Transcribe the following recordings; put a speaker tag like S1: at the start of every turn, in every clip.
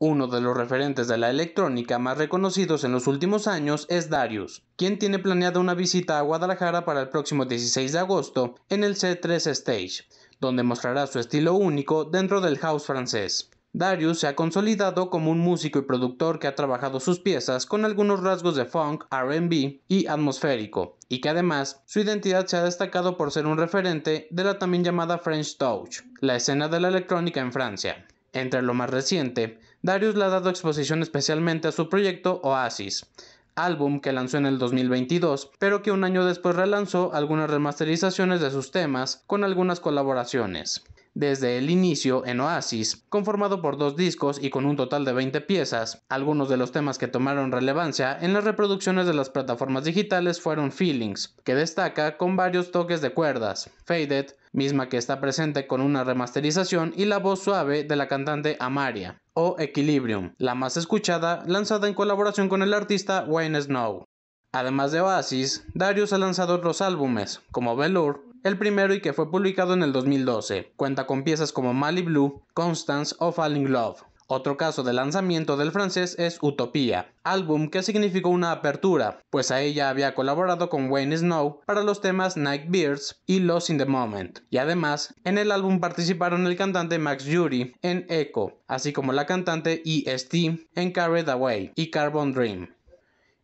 S1: Uno de los referentes de la electrónica más reconocidos en los últimos años es Darius, quien tiene planeada una visita a Guadalajara para el próximo 16 de agosto en el C3 Stage, donde mostrará su estilo único dentro del house francés. Darius se ha consolidado como un músico y productor que ha trabajado sus piezas con algunos rasgos de funk, RB y atmosférico, y que además su identidad se ha destacado por ser un referente de la también llamada French Touch, la escena de la electrónica en Francia. Entre lo más reciente, Darius le ha dado exposición especialmente a su proyecto Oasis, álbum que lanzó en el 2022, pero que un año después relanzó algunas remasterizaciones de sus temas con algunas colaboraciones. Desde el inicio en Oasis, conformado por dos discos y con un total de 20 piezas, algunos de los temas que tomaron relevancia en las reproducciones de las plataformas digitales fueron Feelings, que destaca con varios toques de cuerdas, Faded, misma que está presente con una remasterización y la voz suave de la cantante Amaria, o Equilibrium, la más escuchada, lanzada en colaboración con el artista Wayne Snow. Además de Oasis, Darius ha lanzado otros álbumes, como Velour, el primero y que fue publicado en el 2012. Cuenta con piezas como Mali Blue, Constance o Falling Love. Otro caso de lanzamiento del francés es Utopía, álbum que significó una apertura, pues a ella había colaborado con Wayne Snow para los temas Night Beards y Lost in the Moment. Y además, en el álbum participaron el cantante Max Jury en Echo, así como la cantante EST en Carried Away y Carbon Dream.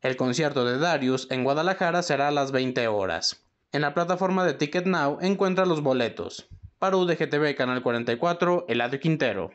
S1: El concierto de Darius en Guadalajara será a las 20 horas. En la plataforma de Ticket Now encuentra los boletos. Para UDGTV Canal 44, Eladio Quintero.